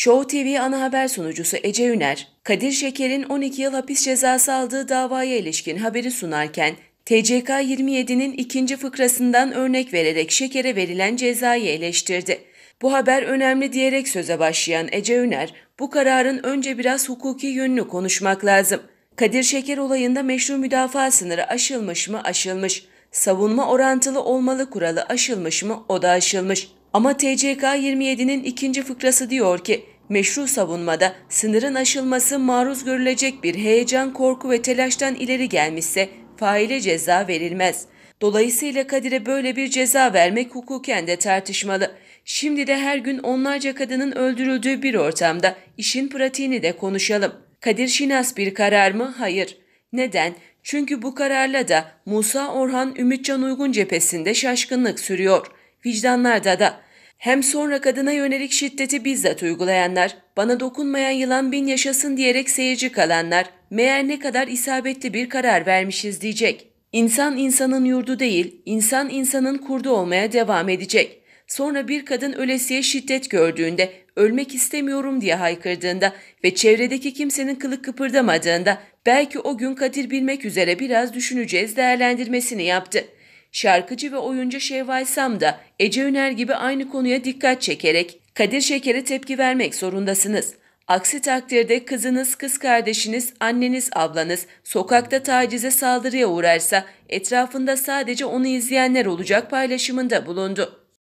Show TV ana haber sunucusu Ece Üner, Kadir Şeker'in 12 yıl hapis cezası aldığı davaya ilişkin haberi sunarken, TCK 27'nin ikinci fıkrasından örnek vererek Şeker'e verilen cezayı eleştirdi. Bu haber önemli diyerek söze başlayan Ece Üner, bu kararın önce biraz hukuki yönünü konuşmak lazım. Kadir Şeker olayında meşru müdafaa sınırı aşılmış mı aşılmış, savunma orantılı olmalı kuralı aşılmış mı o da aşılmış.'' Ama TCK 27'nin ikinci fıkrası diyor ki meşru savunmada sınırın aşılması maruz görülecek bir heyecan, korku ve telaştan ileri gelmişse faile ceza verilmez. Dolayısıyla Kadir'e böyle bir ceza vermek hukuken de tartışmalı. Şimdi de her gün onlarca kadının öldürüldüğü bir ortamda işin pratiğini de konuşalım. Kadir Şinas bir karar mı? Hayır. Neden? Çünkü bu kararla da Musa Orhan Ümitcan Uygun cephesinde şaşkınlık sürüyor vicdanlarda da. Hem sonra kadına yönelik şiddeti bizzat uygulayanlar, bana dokunmayan yılan bin yaşasın diyerek seyirci kalanlar, meğer ne kadar isabetli bir karar vermişiz diyecek. İnsan insanın yurdu değil, insan insanın kurdu olmaya devam edecek. Sonra bir kadın ölesiye şiddet gördüğünde, ölmek istemiyorum diye haykırdığında ve çevredeki kimsenin kılık kıpırdamadığında belki o gün Kadir bilmek üzere biraz düşüneceğiz değerlendirmesini yaptı.'' Şarkıcı ve oyuncu Şevval Sam da Ece Üner gibi aynı konuya dikkat çekerek Kadir Şeker'e tepki vermek zorundasınız. Aksi takdirde kızınız, kız kardeşiniz, anneniz, ablanız sokakta tacize saldırıya uğrarsa etrafında sadece onu izleyenler olacak paylaşımında bulundu.